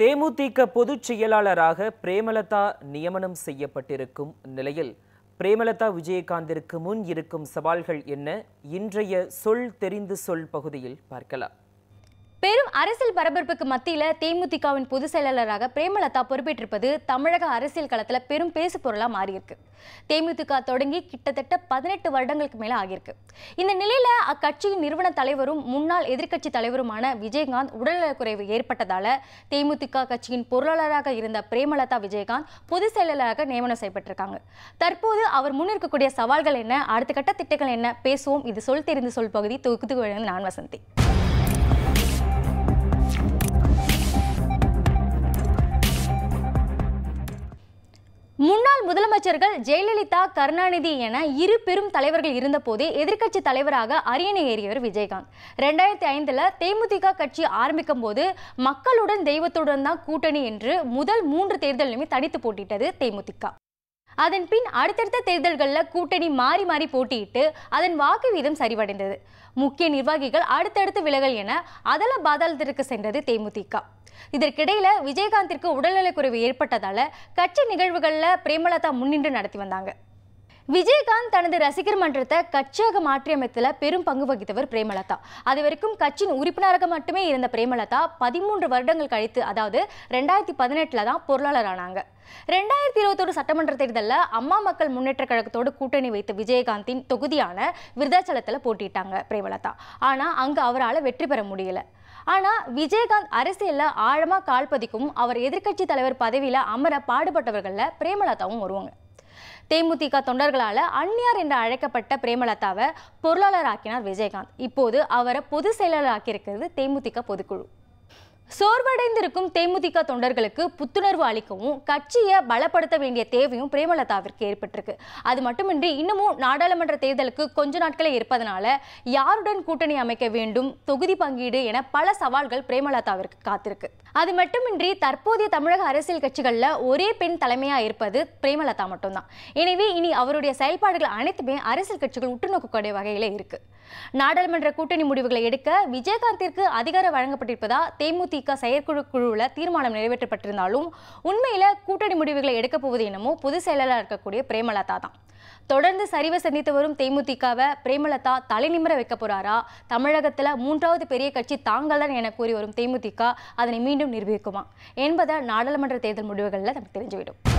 தேமுதிக பொதுச் செயலாளராக பிரேமலதா நியமனம் செய்யப்பட்டிருக்கும் நிலையில் பிரேமலதா விஜயகாந்திற்கு முன் இருக்கும் சவால்கள் என்ன இன்றைய சொல் தெரிந்து சொல் பகுதியில் பார்க்கலாம் பெரும் அரசியல் பரபரப்புக்கு மத்தியில் தேமுதிகவின் பொதுச் செயலாளராக பிரேமலதா பொறுப்பேற்றிருப்பது தமிழக அரசியல் களத்தில் பெரும் பேசு பொருளாக மாறியிருக்கு தேமுதிக தொடங்கி கிட்டத்தட்ட பதினெட்டு வருடங்களுக்கு மேலே ஆகியிருக்கு இந்த நிலையில் அக்கட்சியின் நிறுவன தலைவரும் முன்னாள் எதிர்க்கட்சி தலைவருமான விஜயகாந்த் உடல்நலக்குறைவு ஏற்பட்டதால் தேமுதிக கட்சியின் பொருளாளராக இருந்த பிரேமலதா விஜயகாந்த் பொதுச் செயலாளராக நியமனம் செய்யப்பட்டிருக்காங்க தற்போது அவர் முன்னிற்கக்கூடிய சவால்கள் என்ன அடுத்த கட்ட திட்டங்கள் என்ன பேசுவோம் இது சொல் தெரிந்து சொல் பகுதி தொகுத்து நான் வசந்தி முதலமைச்சர்கள் ஜெயலலிதா கருணாநிதி என இரு பெரும் தலைவர்கள் இருந்தபோது எதிர்க்கட்சி தலைவராக அரியணை ஏறியவர் விஜயகாந்த் ரெண்டாயிரத்தி ஐந்தில் தேமுதிக கட்சி ஆரம்பிக்கும் போது மக்களுடன் தெய்வத்துடன் தான் கூட்டணி என்று முதல் மூன்று தேர்தலிலுமே தனித்து போட்டிட்டது தேமுதிக அதன் பின் அடுத்தடுத்த தேர்தல்களில் கூட்டணி மாறி மாறி போட்டியிட்டு அதன் வாக்கு வீதம் சரிவடைந்தது முக்கிய நிர்வாகிகள் அடுத்தடுத்து விலகல் என அதல பாதாளத்திற்கு சென்றது தேமுதிக இதற்கிடையில விஜயகாந்திற்கு உடல்நலக்குறைவு ஏற்பட்டதால கட்சி நிகழ்வுகளில் பிரேமலதா முன்னின்று நடத்தி வந்தாங்க விஜயகாந்த் தனது ரசிகர் மன்றத்தை கட்சியாக மாற்றியமைத்தல பெரும் பங்கு வகித்தவர் பிரேமலதா அது வரைக்கும் கட்சியின் உறுப்பினராக மட்டுமே இருந்த பிரேமலதா பதிமூன்று வருடங்கள் கழித்து அதாவது ரெண்டாயிரத்தி பதினெட்டில் தான் பொருளாளர் ஆனாங்க ரெண்டாயிரத்தி இருபத்தோரு சட்டமன்ற தேர்தலில் அம்மா மக்கள் முன்னேற்ற கழகத்தோடு கூட்டணி வைத்த விஜயகாந்தின் தொகுதியான விருதாச்சலத்தில் போட்டிட்டாங்க பிரேமலதா ஆனால் அங்கே அவரால் வெற்றி பெற முடியல ஆனால் விஜயகாந்த் அரசியலில் ஆழமாக கால் பதிக்கும் அவர் எதிர்க்கட்சி தலைவர் பதவியில் அமர பாடுபட்டவர்களில் பிரேமலதாவும் வருவாங்க தேமுதிக தொண்டர்களால் அந்நியார் என்று அழைக்கப்பட்ட பிரேமலதாவை பொருளாளர் ஆக்கினார் விஜயகாந்த் இப்போது அவரை பொதுச் செயலாளர் ஆக்கியிருக்கிறது தேமுதிக பொதுக்குழு சோர்வடைந்திருக்கும் தேமுதிக தொண்டர்களுக்கு புத்துணர்வு அளிக்கவும் கட்சியை பலப்படுத்த வேண்டிய தேவையும் பிரேமலதாவிற்கு ஏற்பட்டிருக்கு அது மட்டுமின்றி இன்னமும் நாடாளுமன்ற தேர்தலுக்கு கொஞ்ச நாட்களே இருப்பதனால யாருடன் கூட்டணி அமைக்க வேண்டும் தொகுதி பங்கீடு என பல சவால்கள் பிரேமலதாவிற்கு காத்திருக்கு அது மட்டுமின்றி தற்போதைய தமிழக அரசியல் கட்சிகளில் ஒரே பெண் தலைமையாக இருப்பது பிரேமலதா மட்டும்தான் எனவே இனி அவருடைய செயல்பாடுகள் அனைத்துமே அரசியல் கட்சிகள் உற்றுநோக்கக்கூடிய வகையில் இருக்குது நாடாளுமன்ற கூட்டணி முடிவுகளை எடுக்க விஜயகாந்திற்கு அதிகாரம் வழங்கப்பட்டிருப்பதா தேமுதிக செயற்குழு குழுவில் தீர்மானம் நிறைவேற்றப்பட்டிருந்தாலும் உண்மையில் கூட்டணி முடிவுகளை எடுக்கப் போவது என்னமோ பொதுச் செயலாளர் இருக்கக்கூடிய பிரேமலதா தான் தொடர்ந்து சரிவ சந்தித்து வரும் தேமுதிகவை பிரேமலதா தலைநிமிர வைக்க போறாரா தமிழகத்தில் மூன்றாவது பெரிய கட்சி தாங்கள் தான் என கூறி வரும் தேமுதிக அதனை மீண்டும் நிரூபிக்குமா என்பதை நாடாளுமன்ற தேர்தல் முடிவுகளில் நமக்கு தெரிஞ்சுவிடும்